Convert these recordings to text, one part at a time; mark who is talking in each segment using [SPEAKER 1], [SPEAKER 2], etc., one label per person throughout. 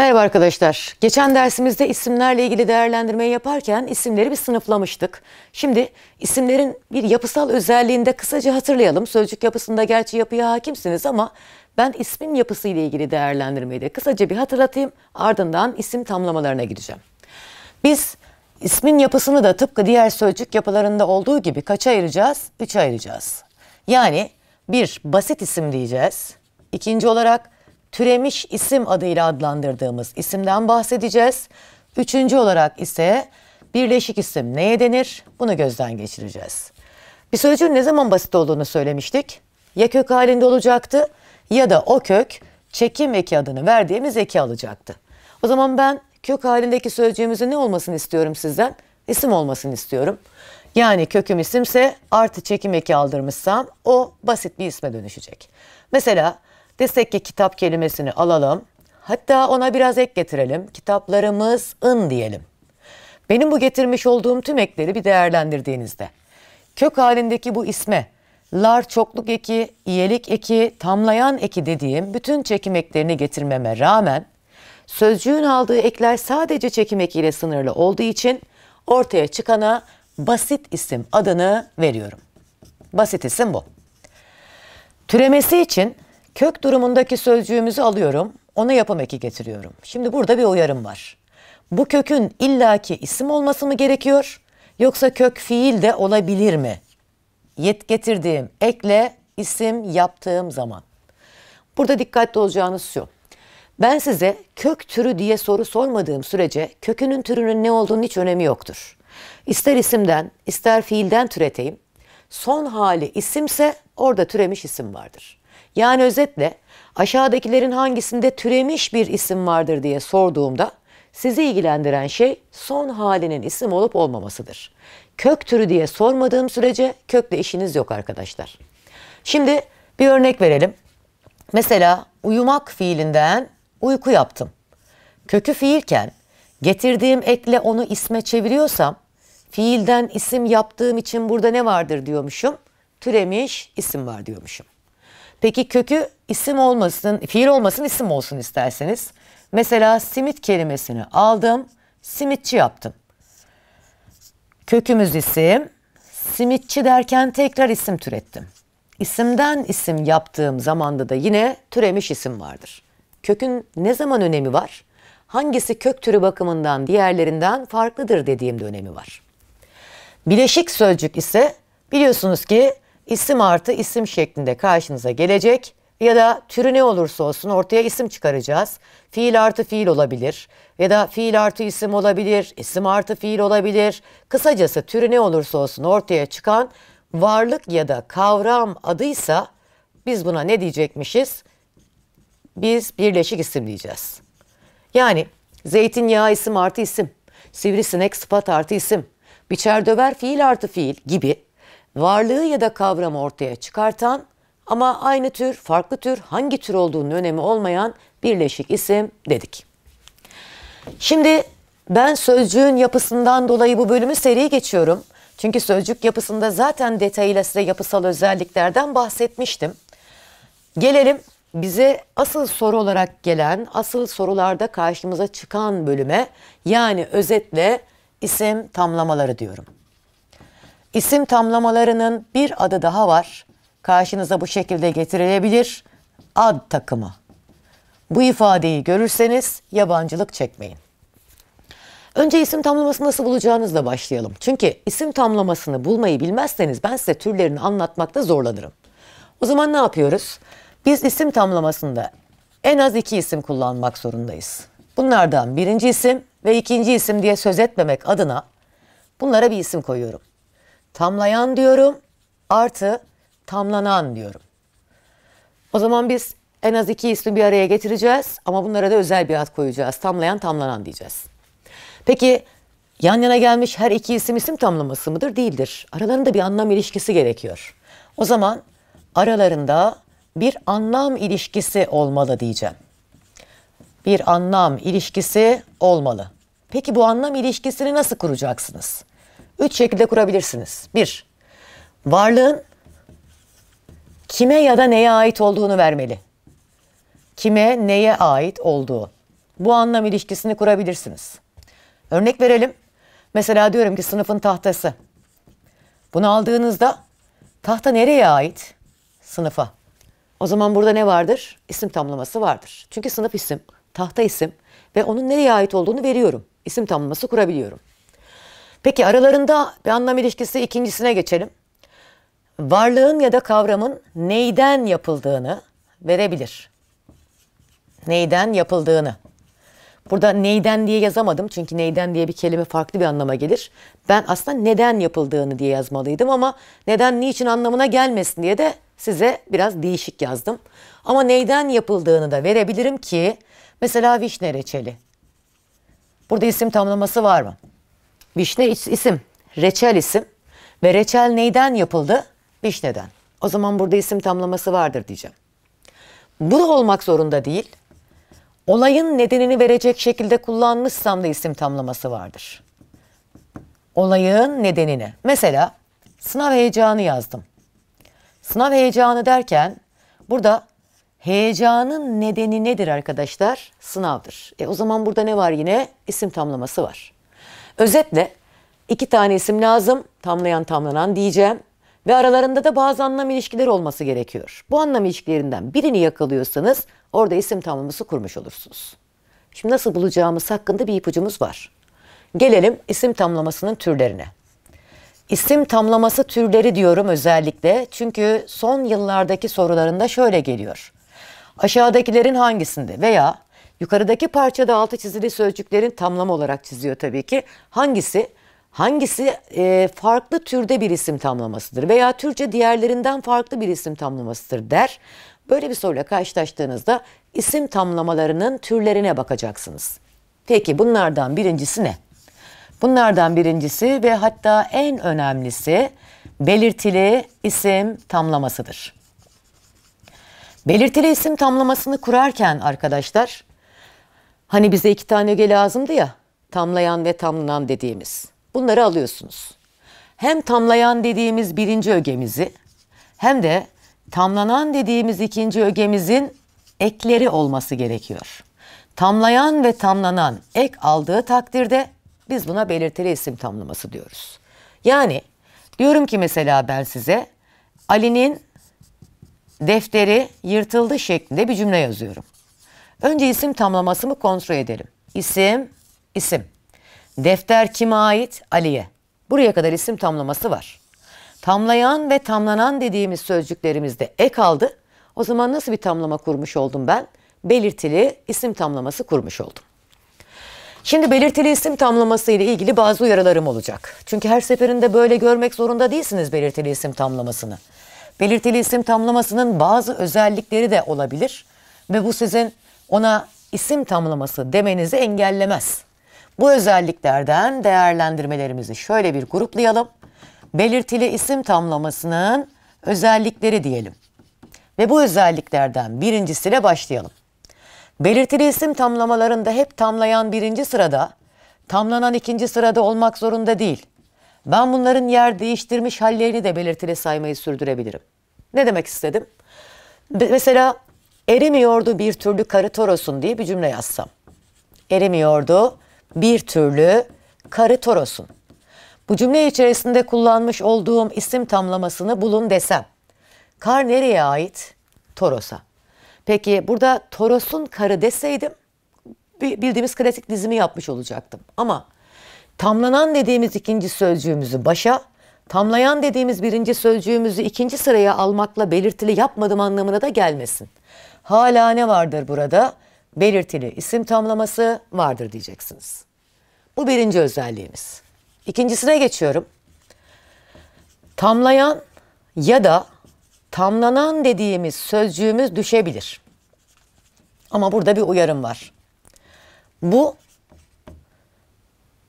[SPEAKER 1] Merhaba arkadaşlar. Geçen dersimizde isimlerle ilgili değerlendirmeyi yaparken isimleri bir sınıflamıştık. Şimdi isimlerin bir yapısal özelliğini de kısaca hatırlayalım. Sözcük yapısında gerçi yapıya hakimsiniz ama ben ismin yapısı ile ilgili değerlendirmeyi de kısaca bir hatırlatayım. Ardından isim tamlamalarına gireceğim. Biz ismin yapısını da tıpkı diğer sözcük yapılarında olduğu gibi kaça ayıracağız? Üçe ayıracağız. Yani bir basit isim diyeceğiz. İkinci olarak türemiş isim adıyla adlandırdığımız isimden bahsedeceğiz. Üçüncü olarak ise birleşik isim neye denir? Bunu gözden geçireceğiz. Bir sözcüğün ne zaman basit olduğunu söylemiştik. Ya kök halinde olacaktı ya da o kök çekim eki adını verdiğimiz eki alacaktı. O zaman ben kök halindeki sözcüğümüzün ne olmasını istiyorum sizden? İsim olmasını istiyorum. Yani köküm isimse artı çekim eki aldırmışsam o basit bir isme dönüşecek. Mesela Desek ki kitap kelimesini alalım. Hatta ona biraz ek getirelim. Kitaplarımız ın diyelim. Benim bu getirmiş olduğum tüm ekleri bir değerlendirdiğinizde kök halindeki bu isme lar çokluk eki, iyelik eki, tamlayan eki dediğim bütün çekim eklerini getirmeme rağmen sözcüğün aldığı ekler sadece çekim ekiyle sınırlı olduğu için ortaya çıkana basit isim adını veriyorum. Basit isim bu. Türemesi için Kök durumundaki sözcüğümüzü alıyorum, ona yapım eki getiriyorum. Şimdi burada bir uyarım var. Bu kökün illaki isim olması mı gerekiyor yoksa kök fiil de olabilir mi? Yet getirdiğim ekle isim yaptığım zaman. Burada dikkatli olacağınız şu. Ben size kök türü diye soru sormadığım sürece kökünün türünün ne olduğunu hiç önemi yoktur. İster isimden, ister fiilden türeteyim. Son hali isimse orada türemiş isim vardır. Yani özetle aşağıdakilerin hangisinde türemiş bir isim vardır diye sorduğumda sizi ilgilendiren şey son halinin isim olup olmamasıdır. Kök türü diye sormadığım sürece kökle işiniz yok arkadaşlar. Şimdi bir örnek verelim. Mesela uyumak fiilinden uyku yaptım. Kökü fiilken getirdiğim ekle onu isme çeviriyorsam fiilden isim yaptığım için burada ne vardır diyormuşum. Türemiş isim var diyormuşum. Peki kökü isim olmasın, fiil olmasın isim olsun isterseniz. Mesela simit kelimesini aldım, simitçi yaptım. Kökümüz isim, simitçi derken tekrar isim türettim. İsimden isim yaptığım zamanda da yine türemiş isim vardır. Kökün ne zaman önemi var? Hangisi kök türü bakımından diğerlerinden farklıdır dediğimde önemi var. Bileşik sözcük ise biliyorsunuz ki isim artı isim şeklinde karşınıza gelecek ya da türü ne olursa olsun ortaya isim çıkaracağız. Fiil artı fiil olabilir ya da fiil artı isim olabilir, isim artı fiil olabilir. Kısacası türü ne olursa olsun ortaya çıkan varlık ya da kavram adıysa biz buna ne diyecekmişiz? Biz birleşik isim diyeceğiz. Yani zeytinyağı isim artı isim, sivrisinek sıfat artı isim, biçer döver fiil artı fiil gibi varlığı ya da kavramı ortaya çıkartan ama aynı tür, farklı tür, hangi tür olduğunun önemi olmayan birleşik isim dedik. Şimdi ben sözcüğün yapısından dolayı bu bölümü seri geçiyorum. Çünkü sözcük yapısında zaten detayıyla size yapısal özelliklerden bahsetmiştim. Gelelim bize asıl soru olarak gelen, asıl sorularda karşımıza çıkan bölüme yani özetle isim tamlamaları diyorum. İsim tamlamalarının bir adı daha var. Karşınıza bu şekilde getirilebilir. Ad takımı. Bu ifadeyi görürseniz yabancılık çekmeyin. Önce isim tamlamasını nasıl bulacağınızla başlayalım. Çünkü isim tamlamasını bulmayı bilmezseniz ben size türlerini anlatmakta zorlanırım. O zaman ne yapıyoruz? Biz isim tamlamasında en az iki isim kullanmak zorundayız. Bunlardan birinci isim ve ikinci isim diye söz etmemek adına bunlara bir isim koyuyorum tamlayan diyorum artı tamlanan diyorum. O zaman biz en az iki ismi bir araya getireceğiz ama bunlara da özel bir ad koyacağız. Tamlayan tamlanan diyeceğiz. Peki yan yana gelmiş her iki isim isim tamlaması mıdır? Değildir. Aralarında bir anlam ilişkisi gerekiyor. O zaman aralarında bir anlam ilişkisi olmalı diyeceğim. Bir anlam ilişkisi olmalı. Peki bu anlam ilişkisini nasıl kuracaksınız? Üç şekilde kurabilirsiniz. Bir, varlığın kime ya da neye ait olduğunu vermeli. Kime, neye ait olduğu. Bu anlam ilişkisini kurabilirsiniz. Örnek verelim. Mesela diyorum ki sınıfın tahtası. Bunu aldığınızda tahta nereye ait? Sınıfa. O zaman burada ne vardır? İsim tamlaması vardır. Çünkü sınıf isim, tahta isim ve onun nereye ait olduğunu veriyorum. İsim tamlaması kurabiliyorum. Peki aralarında bir anlam ilişkisi ikincisine geçelim. Varlığın ya da kavramın neyden yapıldığını verebilir. Neyden yapıldığını. Burada neyden diye yazamadım çünkü neyden diye bir kelime farklı bir anlama gelir. Ben aslında neden yapıldığını diye yazmalıydım ama neden niçin anlamına gelmesin diye de size biraz değişik yazdım. Ama neyden yapıldığını da verebilirim ki mesela vişne reçeli. Burada isim tamlaması var mı? Vişne isim, reçel isim ve reçel neyden yapıldı? Vişneden. O zaman burada isim tamlaması vardır diyeceğim. Bu da olmak zorunda değil. Olayın nedenini verecek şekilde kullanmışsam da isim tamlaması vardır. Olayın nedenini. Mesela sınav heyecanı yazdım. Sınav heyecanı derken burada heyecanın nedeni nedir arkadaşlar? Sınavdır. E o zaman burada ne var yine? İsim tamlaması var. Özetle iki tane isim lazım. Tamlayan tamlanan diyeceğim. Ve aralarında da bazı anlam ilişkileri olması gerekiyor. Bu anlam ilişkilerinden birini yakalıyorsanız orada isim tamlaması kurmuş olursunuz. Şimdi nasıl bulacağımız hakkında bir ipucumuz var. Gelelim isim tamlamasının türlerine. İsim tamlaması türleri diyorum özellikle çünkü son yıllardaki sorularında şöyle geliyor. Aşağıdakilerin hangisinde veya Yukarıdaki parçada altı çizili sözcüklerin tamlam olarak çiziyor tabii ki. Hangisi? Hangisi e, farklı türde bir isim tamlamasıdır veya Türkçe diğerlerinden farklı bir isim tamlamasıdır der. Böyle bir soruyla karşılaştığınızda isim tamlamalarının türlerine bakacaksınız. Peki bunlardan birincisi ne? Bunlardan birincisi ve hatta en önemlisi belirtili isim tamlamasıdır. Belirtili isim tamlamasını kurarken arkadaşlar Hani bize iki tane öge lazımdı ya, tamlayan ve tamlanan dediğimiz. Bunları alıyorsunuz. Hem tamlayan dediğimiz birinci ögemizi hem de tamlanan dediğimiz ikinci ögemizin ekleri olması gerekiyor. Tamlayan ve tamlanan ek aldığı takdirde biz buna belirtili isim tamlaması diyoruz. Yani diyorum ki mesela ben size Ali'nin defteri yırtıldı şeklinde bir cümle yazıyorum. Önce isim tamlamasını kontrol edelim. İsim, isim. Defter kime ait? Ali'ye. Buraya kadar isim tamlaması var. Tamlayan ve tamlanan dediğimiz sözcüklerimizde e kaldı. O zaman nasıl bir tamlama kurmuş oldum ben? Belirtili isim tamlaması kurmuş oldum. Şimdi belirtili isim tamlaması ile ilgili bazı uyarılarım olacak. Çünkü her seferinde böyle görmek zorunda değilsiniz belirtili isim tamlamasını. Belirtili isim tamlamasının bazı özellikleri de olabilir ve bu sizin ona isim tamlaması demenizi engellemez. Bu özelliklerden değerlendirmelerimizi şöyle bir gruplayalım. Belirtili isim tamlamasının özellikleri diyelim. Ve bu özelliklerden birincisiyle başlayalım. Belirtili isim tamlamalarında hep tamlayan birinci sırada, tamlanan ikinci sırada olmak zorunda değil. Ben bunların yer değiştirmiş hallerini de belirtili saymayı sürdürebilirim. Ne demek istedim? Mesela Erimiyordu bir türlü karı torosun diye bir cümle yazsam. erimiyordu bir türlü karı torosun. Bu cümle içerisinde kullanmış olduğum isim tamlamasını bulun desem. Kar nereye ait? Toros'a. Peki burada Toros'un karı deseydim bildiğimiz klasik dizimi yapmış olacaktım. Ama tamlanan dediğimiz ikinci sözcüğümüzü başa, tamlayan dediğimiz birinci sözcüğümüzü ikinci sıraya almakla belirtili yapmadım anlamına da gelmesin. Hala ne vardır burada? Belirtili isim tamlaması vardır diyeceksiniz. Bu birinci özelliğimiz. İkincisine geçiyorum. Tamlayan ya da tamlanan dediğimiz sözcüğümüz düşebilir. Ama burada bir uyarım var. Bu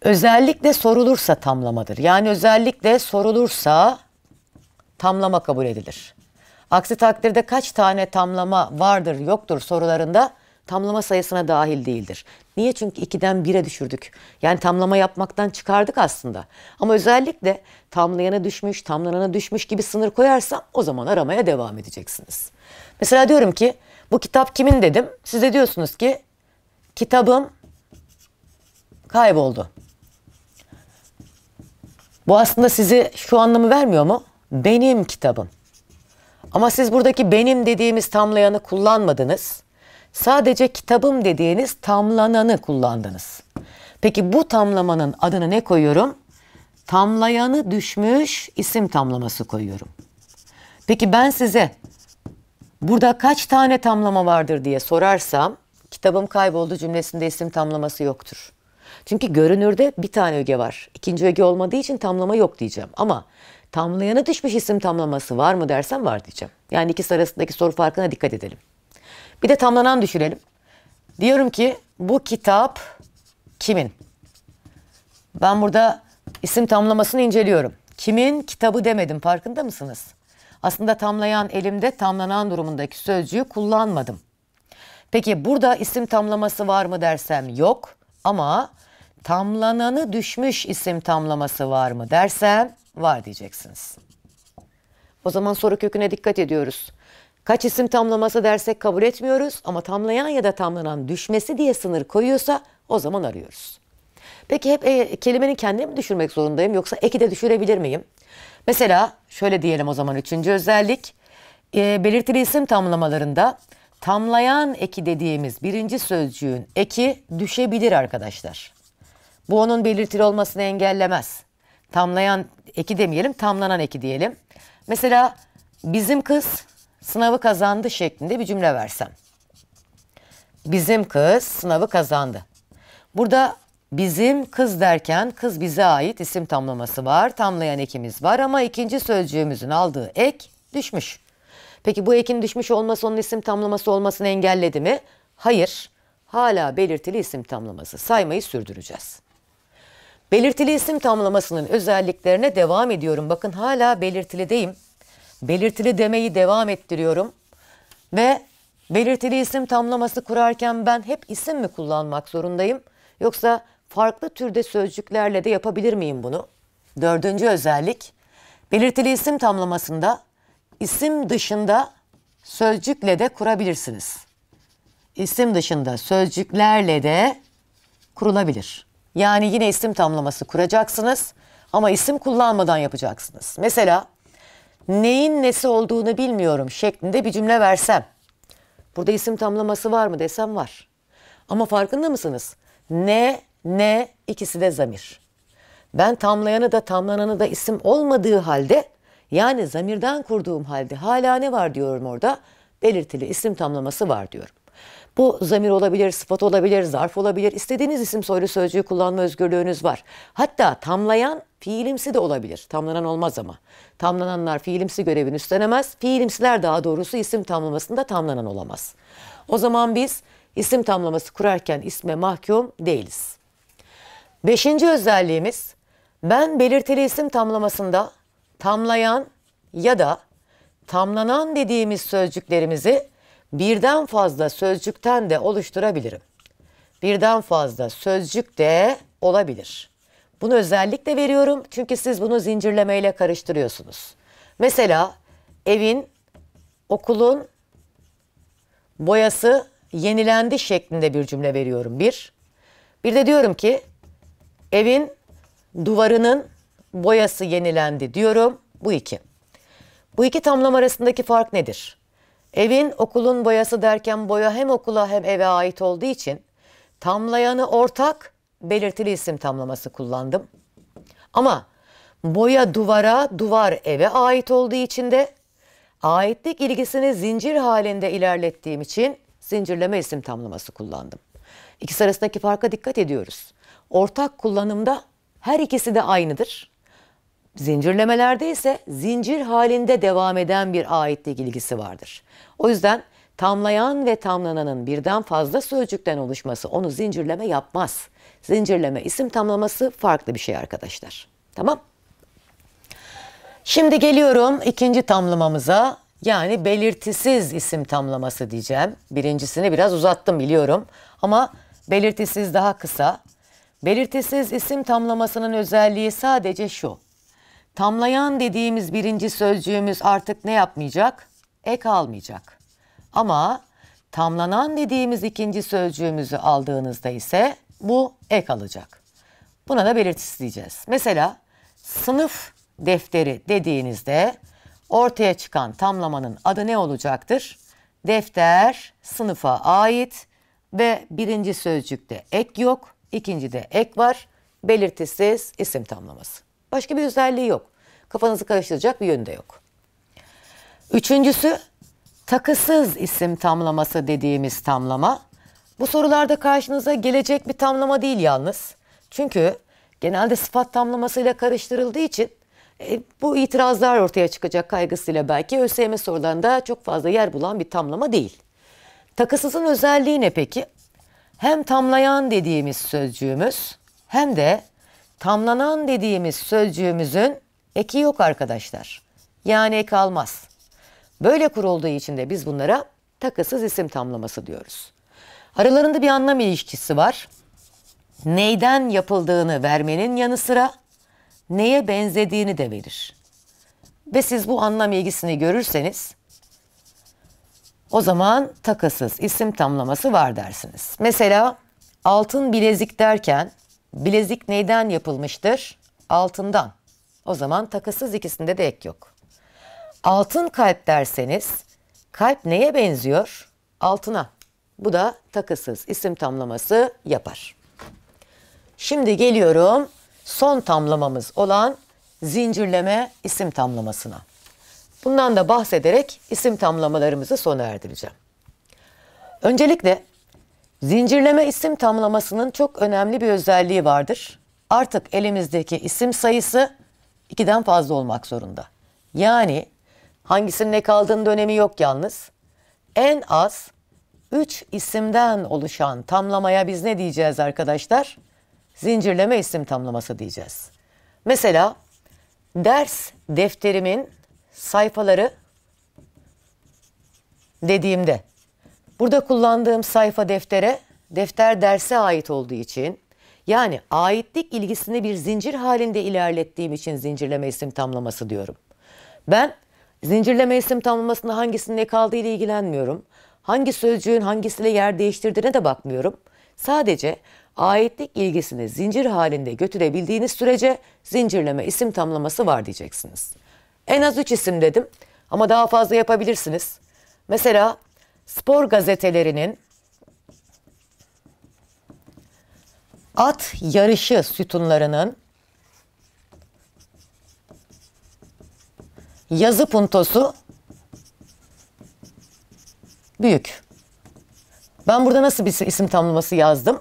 [SPEAKER 1] özellikle sorulursa tamlamadır. Yani özellikle sorulursa tamlama kabul edilir. Aksi takdirde kaç tane tamlama vardır yoktur sorularında tamlama sayısına dahil değildir. Niye? Çünkü 2'den 1'e düşürdük. Yani tamlama yapmaktan çıkardık aslında. Ama özellikle tamlayana düşmüş, tamlanana düşmüş gibi sınır koyarsam o zaman aramaya devam edeceksiniz. Mesela diyorum ki bu kitap kimin dedim. Siz de diyorsunuz ki kitabım kayboldu. Bu aslında sizi şu anlamı vermiyor mu? Benim kitabım. Ama siz buradaki benim dediğimiz tamlayanı kullanmadınız. Sadece kitabım dediğiniz tamlananı kullandınız. Peki bu tamlamanın adını ne koyuyorum? Tamlayanı düşmüş isim tamlaması koyuyorum. Peki ben size burada kaç tane tamlama vardır diye sorarsam kitabım kayboldu cümlesinde isim tamlaması yoktur. Çünkü görünürde bir tane öge var. İkinci öge olmadığı için tamlama yok diyeceğim. Ama Tamlayan düşmüş isim tamlaması var mı dersen var diyeceğim. Yani ikisi arasındaki soru farkına dikkat edelim. Bir de tamlanan düşürelim. Diyorum ki bu kitap kimin? Ben burada isim tamlamasını inceliyorum. Kimin kitabı demedim farkında mısınız? Aslında tamlayan elimde tamlanan durumundaki sözcüğü kullanmadım. Peki burada isim tamlaması var mı dersem yok ama tamlananı düşmüş isim tamlaması var mı dersem var diyeceksiniz. O zaman soru köküne dikkat ediyoruz. Kaç isim tamlaması dersek kabul etmiyoruz ama tamlayan ya da tamlanan düşmesi diye sınır koyuyorsa o zaman arıyoruz. Peki hep e, kelimenin kendini mi düşürmek zorundayım yoksa eki de düşürebilir miyim? Mesela şöyle diyelim o zaman üçüncü özellik. E, belirtili isim tamlamalarında tamlayan eki dediğimiz birinci sözcüğün eki düşebilir arkadaşlar. Bu onun belirtili olmasını engellemez. Tamlayan eki demeyelim, tamlanan eki diyelim. Mesela bizim kız sınavı kazandı şeklinde bir cümle versem. Bizim kız sınavı kazandı. Burada bizim kız derken kız bize ait isim tamlaması var. Tamlayan ekimiz var ama ikinci sözcüğümüzün aldığı ek düşmüş. Peki bu ekin düşmüş olması onun isim tamlaması olmasını engelledi mi? Hayır. Hala belirtili isim tamlaması. Saymayı sürdüreceğiz. Belirtili isim tamlamasının özelliklerine devam ediyorum. Bakın hala belirtili deyim, Belirtili demeyi devam ettiriyorum. Ve belirtili isim tamlaması kurarken ben hep isim mi kullanmak zorundayım? Yoksa farklı türde sözcüklerle de yapabilir miyim bunu? Dördüncü özellik. Belirtili isim tamlamasında isim dışında sözcükle de kurabilirsiniz. İsim dışında sözcüklerle de kurulabilir. Yani yine isim tamlaması kuracaksınız ama isim kullanmadan yapacaksınız. Mesela neyin nesi olduğunu bilmiyorum şeklinde bir cümle versem. Burada isim tamlaması var mı desem var. Ama farkında mısınız? Ne, ne ikisi de zamir. Ben tamlayanı da tamlananı da isim olmadığı halde yani zamirden kurduğum halde hala ne var diyorum orada? Belirtili isim tamlaması var diyorum. Bu zamir olabilir, sıfat olabilir, zarf olabilir. İstediğiniz isim soylu sözcüğü kullanma özgürlüğünüz var. Hatta tamlayan fiilimsi de olabilir. Tamlanan olmaz ama. Tamlananlar fiilimsi görevini üstlenemez. Fiilimsiler daha doğrusu isim tamlamasında tamlanan olamaz. O zaman biz isim tamlaması kurarken isme mahkum değiliz. Beşinci özelliğimiz ben belirtili isim tamlamasında tamlayan ya da tamlanan dediğimiz sözcüklerimizi birden fazla sözcükten de oluşturabilirim. Birden fazla sözcük de olabilir. Bunu özellikle veriyorum çünkü siz bunu zincirlemeyle karıştırıyorsunuz. Mesela evin, okulun boyası yenilendi şeklinde bir cümle veriyorum. Bir. Bir de diyorum ki evin duvarının boyası yenilendi diyorum. Bu iki. Bu iki tamlam arasındaki fark nedir? Evin okulun boyası derken boya hem okula hem eve ait olduğu için tamlayanı ortak belirtili isim tamlaması kullandım. Ama boya duvara, duvar eve ait olduğu için de aitlik ilgisini zincir halinde ilerlettiğim için zincirleme isim tamlaması kullandım. İkisi arasındaki farka dikkat ediyoruz. Ortak kullanımda her ikisi de aynıdır. Zincirlemelerde ise zincir halinde devam eden bir aitlik ilgisi vardır. O yüzden tamlayan ve tamlananın birden fazla sözcükten oluşması onu zincirleme yapmaz. Zincirleme isim tamlaması farklı bir şey arkadaşlar. Tamam? Şimdi geliyorum ikinci tamlamamıza. Yani belirtisiz isim tamlaması diyeceğim. Birincisini biraz uzattım biliyorum. Ama belirtisiz daha kısa. Belirtisiz isim tamlamasının özelliği sadece şu. Tamlayan dediğimiz birinci sözcüğümüz artık ne yapmayacak? Ek almayacak. Ama tamlanan dediğimiz ikinci sözcüğümüzü aldığınızda ise bu ek alacak. Buna da belirtisi diyeceğiz. Mesela sınıf defteri dediğinizde ortaya çıkan tamlamanın adı ne olacaktır? Defter sınıfa ait ve birinci sözcükte ek yok, ikincide ek var, belirtisiz isim tamlaması. Başka bir özelliği yok. Kafanızı karıştıracak bir de yok. Üçüncüsü takısız isim tamlaması dediğimiz tamlama. Bu sorularda karşınıza gelecek bir tamlama değil yalnız. Çünkü genelde sıfat tamlamasıyla karıştırıldığı için e, bu itirazlar ortaya çıkacak kaygısıyla belki ÖSYM sorularında çok fazla yer bulan bir tamlama değil. Takısızın özelliği ne peki? Hem tamlayan dediğimiz sözcüğümüz hem de tamlanan dediğimiz sözcüğümüzün eki yok arkadaşlar. Yani ek almaz. Böyle kurulduğu için de biz bunlara takısız isim tamlaması diyoruz. Aralarında bir anlam ilişkisi var. Neyden yapıldığını vermenin yanı sıra neye benzediğini de verir. Ve siz bu anlam ilgisini görürseniz o zaman takısız isim tamlaması var dersiniz. Mesela altın bilezik derken Bilezik neyden yapılmıştır? Altından. O zaman takısız ikisinde de ek yok. Altın kalp derseniz kalp neye benziyor? Altına. Bu da takısız isim tamlaması yapar. Şimdi geliyorum son tamlamamız olan zincirleme isim tamlamasına. Bundan da bahsederek isim tamlamalarımızı sona erdireceğim. Öncelikle Zincirleme isim tamlamasının çok önemli bir özelliği vardır. Artık elimizdeki isim sayısı 2'den fazla olmak zorunda. Yani hangisinin ne kaldığının dönemi yok yalnız. En az 3 isimden oluşan tamlamaya biz ne diyeceğiz arkadaşlar? Zincirleme isim tamlaması diyeceğiz. Mesela ders defterimin sayfaları dediğimde Burada kullandığım sayfa deftere, defter derse ait olduğu için yani aitlik ilgisini bir zincir halinde ilerlettiğim için zincirleme isim tamlaması diyorum. Ben zincirleme isim tamlamasında hangisinin ne kaldığı ile ilgilenmiyorum. Hangi sözcüğün hangisiyle yer değiştirdiğine de bakmıyorum. Sadece aitlik ilgisini zincir halinde götürebildiğiniz sürece zincirleme isim tamlaması var diyeceksiniz. En az 3 isim dedim ama daha fazla yapabilirsiniz. Mesela spor gazetelerinin at yarışı sütunlarının yazı puntosu büyük. Ben burada nasıl bir isim tamlaması yazdım?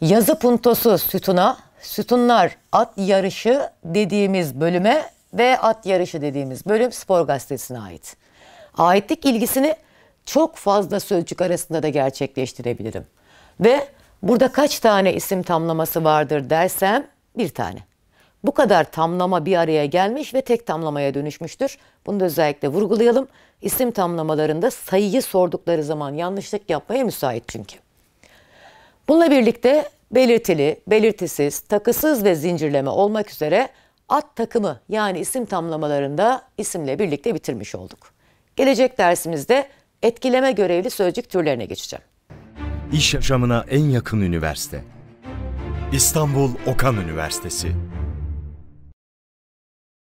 [SPEAKER 1] Yazı puntosu sütuna, sütunlar at yarışı dediğimiz bölüme ve at yarışı dediğimiz bölüm spor gazetesine ait. Aitlik ilgisini çok fazla sözcük arasında da gerçekleştirebilirim. Ve burada kaç tane isim tamlaması vardır dersem bir tane. Bu kadar tamlama bir araya gelmiş ve tek tamlamaya dönüşmüştür. Bunu da özellikle vurgulayalım. İsim tamlamalarında sayıyı sordukları zaman yanlışlık yapmaya müsait çünkü. Bununla birlikte belirtili, belirtisiz, takısız ve zincirleme olmak üzere ad takımı yani isim tamlamalarında isimle birlikte bitirmiş olduk. Gelecek dersimizde etkileme görevli sözcük türlerine geçeceğim. İş yaşamına en yakın üniversite. İstanbul Okan Üniversitesi.